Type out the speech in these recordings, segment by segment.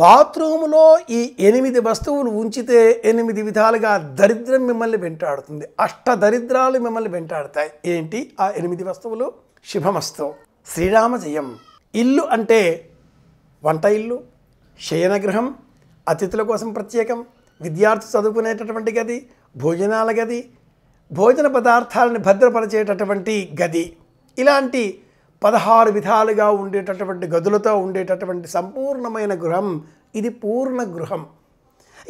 బాత్రూంలో ఈ ఎనిమిది వస్తువులు ఉంచితే ఎనిమిది విధాలుగా దరిద్రం మిమ్మల్ని వెంటాడుతుంది అష్ట దరిద్రాలు మిమ్మల్ని వెంటాడుతాయి ఏంటి ఆ ఎనిమిది వస్తువులు శుభమస్తు శ్రీరామ జయం ఇల్లు అంటే వంట ఇల్లు శయనగృహం అతిథుల కోసం ప్రత్యేకం విద్యార్థి చదువుకునేటటువంటి గది భోజనాల గది భోజన పదార్థాలను భద్రపరిచేటటువంటి గది ఇలాంటి పదహారు విధాలుగా ఉండేటటువంటి గదులతో ఉండేటటువంటి సంపూర్ణమైన గృహం ఇది పూర్ణ గృహం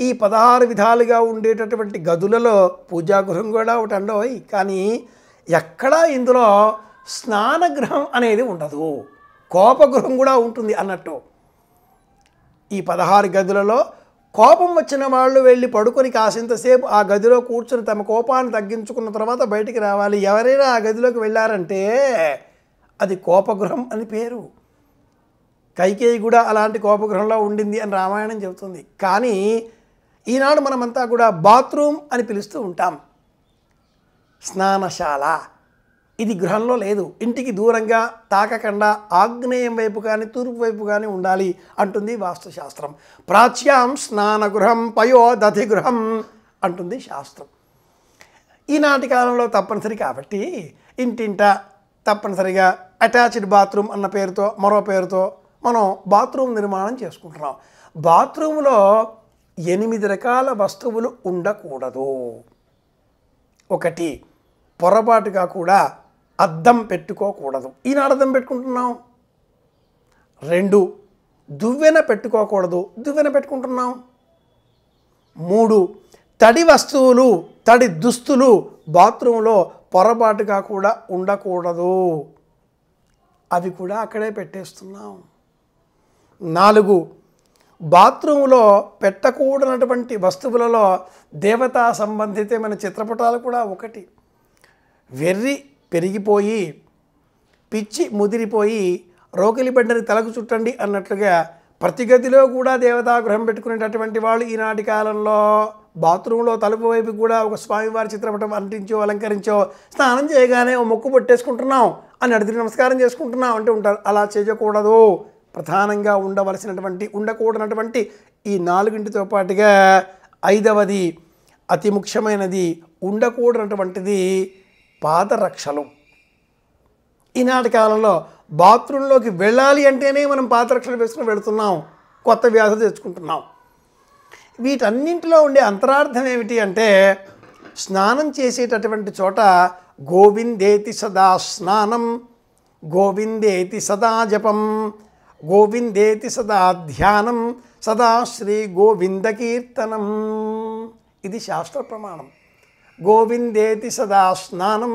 ఈ పదహారు విధాలుగా ఉండేటటువంటి గదులలో పూజాగృహం కూడా ఒకటి అండవు కానీ ఎక్కడా ఇందులో స్నానగృహం అనేది ఉండదు కోపగృహం కూడా ఉంటుంది అన్నట్టు ఈ పదహారు గదులలో కోపం వచ్చిన వాళ్ళు వెళ్ళి పడుకొని కాసింతసేపు ఆ గదిలో కూర్చుని తమ కోపాన్ని తగ్గించుకున్న తర్వాత బయటికి రావాలి ఎవరైనా ఆ గదిలోకి వెళ్ళారంటే అది కోపగృహం అని పేరు కైకేయి కూడా అలాంటి కోపగ్రహంలో ఉండింది అని రామాయణం చెబుతుంది కానీ ఈనాడు మనమంతా కూడా బాత్రూమ్ అని పిలుస్తూ ఉంటాం స్నానశాల ఇది గృహంలో లేదు ఇంటికి దూరంగా తాకకుండా ఆగ్నేయం వైపు కానీ తూర్పు వైపు కానీ ఉండాలి అంటుంది వాస్తుశాస్త్రం ప్రాచ్యాం స్నానగృహం పయోదధి గృహం అంటుంది శాస్త్రం ఈనాటి కాలంలో తప్పనిసరి కాబట్టి ఇంటింట తప్పనిసరిగా అటాచ్డ్ బాత్రూమ్ అన్న పేరుతో మరో పేరుతో మనం బాత్రూమ్ నిర్మాణం చేసుకుంటున్నాం బాత్రూంలో ఎనిమిది రకాల వస్తువులు ఉండకూడదు ఒకటి పొరపాటుగా కూడా అద్దం పెట్టుకోకూడదు ఈనాడు అద్దం పెట్టుకుంటున్నాం రెండు దువ్వెన పెట్టుకోకూడదు దువ్వెన పెట్టుకుంటున్నాం మూడు తడి వస్తువులు తడి దుస్తులు బాత్రూంలో పొరపాటుగా కూడా ఉండకూడదు అవి కూడా అక్కడే పెట్టేస్తున్నాం నాలుగు బాత్రూంలో పెట్టకూడనటువంటి వస్తువులలో దేవతా సంబంధితమైన చిత్రపటాలు కూడా ఒకటి వెర్రి పెరిగిపోయి పిచ్చి ముదిరిపోయి రోకిలి బండని తలకు చుట్టండి అన్నట్లుగా ప్రతి గదిలో కూడా దేవతాగృహం పెట్టుకునేటటువంటి వాళ్ళు ఈనాటి కాలంలో బాత్రూంలో తలుపు వైపు కూడా ఒక స్వామివారి చిత్రపటం అంటించో అలంకరించో స్నానం చేయగానే ఓ మొక్కు పట్టేసుకుంటున్నాం అని అడిగి నమస్కారం చేసుకుంటున్నాం అంటూ ఉంటారు అలా చేయకూడదు ప్రధానంగా ఉండవలసినటువంటి ఉండకూడనటువంటి ఈ నాలుగింటితో పాటుగా ఐదవది అతి ముఖ్యమైనది ఉండకూడనటువంటిది పాదరక్షలు ఈనాటి కాలంలో బాత్రూంలోకి వెళ్ళాలి అంటేనే మనం పాదరక్షలు వేసుకుని వెళుతున్నాం కొత్త వ్యాధులు తెచ్చుకుంటున్నాం వీటన్నింటిలో ఉండే అంతరార్థం ఏమిటి అంటే స్నానం చేసేటటువంటి చోట గోవిందేతి సదా స్నానం గోవిందేతి సదా జపం గోవిందేతి సదా ధ్యానం సదా శ్రీ గోవింద కీర్తనం ఇది శాస్త్ర ప్రమాణం గోవిందేతి సదా స్నానం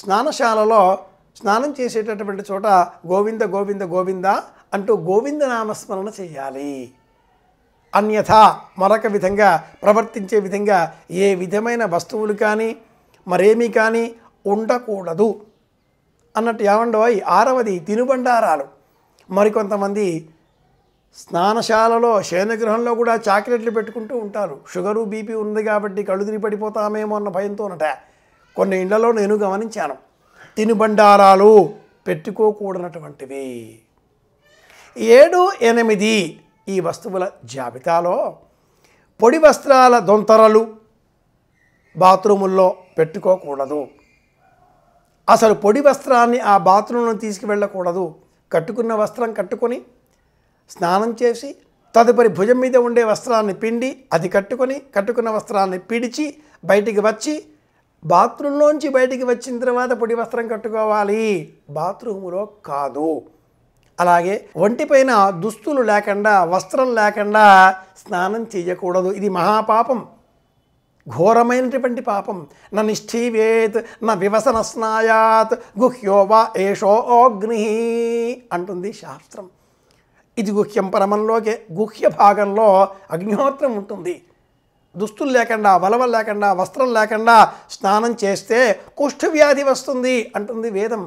స్నానశాలలో స్నానం చేసేటటువంటి చోట గోవింద గోవింద గోవింద అంటూ నామస్మరణ చేయాలి అన్యథా మరొక విధంగా ప్రవర్తించే విధంగా ఏ విధమైన వస్తువులు కానీ మరేమీ కానీ ఉండకూడదు అన్నట్టు ఏమండవాయి ఆరవది తినుబండారాలు మరికొంతమంది స్నానశాలలో శయనగృహంలో కూడా చాక్లెట్లు పెట్టుకుంటూ ఉంటారు షుగరు బీపీ ఉంది కాబట్టి కళ్ళు తిని పడిపోతామేమో అన్న భయంతోనట కొన్ని ఇళ్లలో నేను గమనించాను తినుబండారాలు పెట్టుకోకూడనటువంటివి ఏడు ఎనిమిది ఈ వస్తువుల జాబితాలో పొడి వస్త్రాల దొంతరలు బాత్రూముల్లో పెట్టుకోకూడదు అసలు పొడి వస్త్రాన్ని ఆ బాత్రూంలో తీసుకువెళ్ళకూడదు కట్టుకున్న వస్త్రం కట్టుకొని స్నానం చేసి తదుపరి భుజం మీద ఉండే వస్త్రాన్ని పిండి అది కట్టుకొని కట్టుకున్న వస్త్రాన్ని పిడిచి బయటికి వచ్చి బాత్రూంలోంచి బయటికి వచ్చిన తర్వాత పొడి వస్త్రం కట్టుకోవాలి బాత్రూములో కాదు అలాగే ఒంటిపైన దుస్తులు లేకుండా వస్త్రం లేకుండా స్నానం చేయకూడదు ఇది మహాపాపం ఘోరమైనటువంటి పాపం న నిష్ఠీవేత్ నా వివసన స్నాయాత్ గుహ్యో వా ఏషో అగ్ని అంటుంది శాస్త్రం ఇది గుహ్యం పరమంలోకి గుహ్య భాగంలో అగ్నిహోత్రం ఉంటుంది దుస్తులు లేకుండా వలవలు లేకుండా వస్త్రం లేకుండా స్నానం చేస్తే కుష్ఠవ్యాధి వస్తుంది అంటుంది వేదం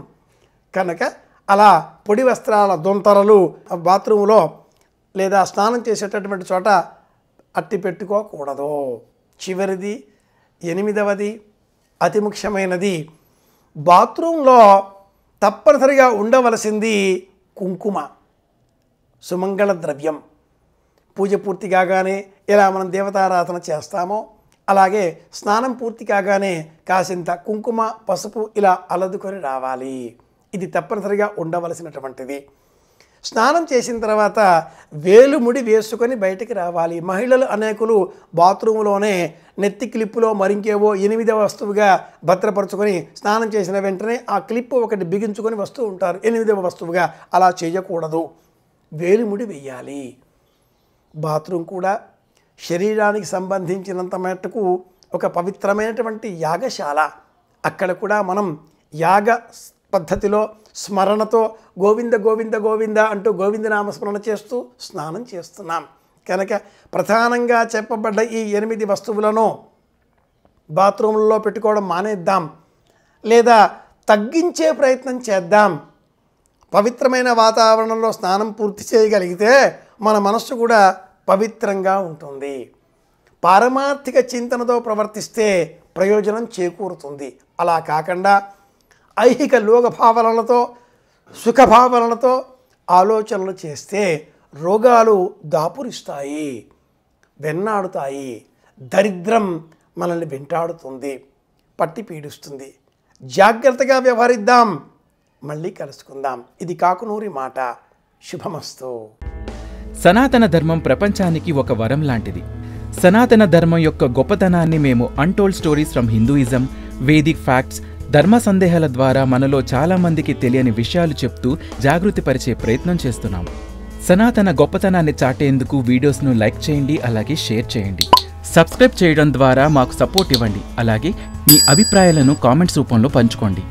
కనుక అలా పొడి వస్త్రాల దొంతరలు బాత్రూంలో లేదా స్నానం చేసేటటువంటి చోట అట్టి పెట్టుకోకూడదు చివరిది ఎనిమిదవది అతి ముఖ్యమైనది బాత్రూంలో తప్పనిసరిగా ఉండవలసింది కుంకుమ సుమంగళ ద్రవ్యం పూజ పూర్తి కాగానే ఇలా మనం దేవతారాధన చేస్తామో అలాగే స్నానం పూర్తి కాగానే కాసింత కుంకుమ పసుపు ఇలా అలదుకొని రావాలి ఇది తప్పనిసరిగా ఉండవలసినటువంటిది స్నానం చేసిన తర్వాత వేలుముడి వేసుకొని బయటికి రావాలి మహిళలు అనేకులు బాత్రూంలోనే నెత్తి క్లిప్పులో మరింకేవో ఎనిమిదవ వస్తువుగా భద్రపరచుకొని స్నానం చేసిన వెంటనే ఆ క్లిప్ ఒకటి బిగించుకొని వస్తూ ఉంటారు ఎనిమిదవ వస్తువుగా అలా చేయకూడదు వేలుముడి వేయాలి బాత్రూమ్ కూడా శరీరానికి సంబంధించినంత మటుకు ఒక పవిత్రమైనటువంటి యాగశాల అక్కడ కూడా మనం యాగ పద్ధతిలో స్మరణతో గోవింద గోవింద గోవింద అంటూ గోవిందనామస్మరణ చేస్తూ స్నానం చేస్తున్నాం కనుక ప్రధానంగా చెప్పబడ్డ ఈ ఎనిమిది వస్తువులను బాత్రూంలో పెట్టుకోవడం మానేద్దాం లేదా తగ్గించే ప్రయత్నం చేద్దాం పవిత్రమైన వాతావరణంలో స్నానం పూర్తి చేయగలిగితే మన మనస్సు కూడా పవిత్రంగా ఉంటుంది పారమార్థిక చింతనతో ప్రవర్తిస్తే ప్రయోజనం చేకూరుతుంది అలా కాకుండా ఐహిక లోక భావనలతో సుఖభావనలతో ఆలోచనలు చేస్తే రోగాలు దాపురిస్తాయి వెన్నాడుతాయి దరిద్రం మనల్ని వెంటాడుతుంది పట్టి పీడిస్తుంది జాగ్రత్తగా వ్యవహరిద్దాం మళ్ళీ కలుసుకుందాం ఇది కాకునూరి మాట శుభమస్తు సనాతన ధర్మం ప్రపంచానికి ఒక వరం లాంటిది సనాతన ధర్మం యొక్క గొప్పతనాన్ని మేము untold stories from Hinduism Vedic facts ధర్మ సందేహాల ద్వారా మనలో చాలామందికి తెలియని విషయాలు చెప్తూ జాగృతిపరిచే ప్రయత్నం చేస్తున్నాం సనాతన గొప్పతనాన్ని చాటేందుకు వీడియోస్ను లైక్ చేయండి అలాగే షేర్ చేయండి సబ్స్క్రైబ్ చేయడం ద్వారా మాకు సపోర్ట్ ఇవ్వండి అలాగే మీ అభిప్రాయాలను కామెంట్స్ రూపంలో పంచుకోండి